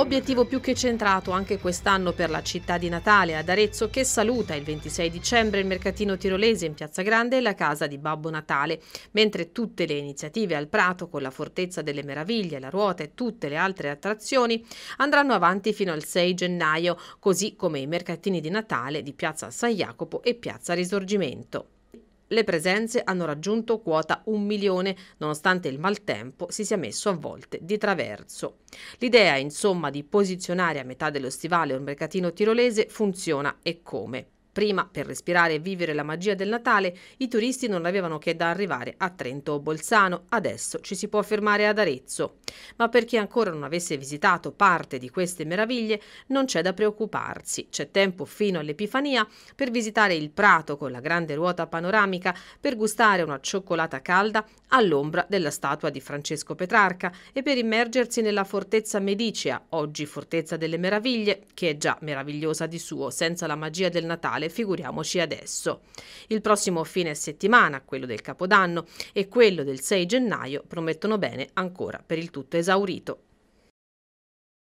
Obiettivo più che centrato anche quest'anno per la città di Natale ad Arezzo che saluta il 26 dicembre il mercatino tirolese in Piazza Grande e la casa di Babbo Natale, mentre tutte le iniziative al Prato con la Fortezza delle Meraviglie, la Ruota e tutte le altre attrazioni andranno avanti fino al 6 gennaio, così come i mercatini di Natale di Piazza San Jacopo e Piazza Risorgimento. Le presenze hanno raggiunto quota un milione, nonostante il maltempo si sia messo a volte di traverso. L'idea, insomma, di posizionare a metà dello stivale un mercatino tirolese funziona e come. Prima, per respirare e vivere la magia del Natale, i turisti non avevano che da arrivare a Trento o Bolzano, adesso ci si può fermare ad Arezzo. Ma per chi ancora non avesse visitato parte di queste meraviglie, non c'è da preoccuparsi. C'è tempo fino all'Epifania per visitare il Prato con la grande ruota panoramica, per gustare una cioccolata calda all'ombra della statua di Francesco Petrarca e per immergersi nella fortezza medicea, oggi fortezza delle meraviglie, che è già meravigliosa di suo, senza la magia del Natale Natale, figuriamoci adesso. Il prossimo fine settimana, quello del Capodanno e quello del 6 gennaio, promettono bene ancora per il tutto esaurito.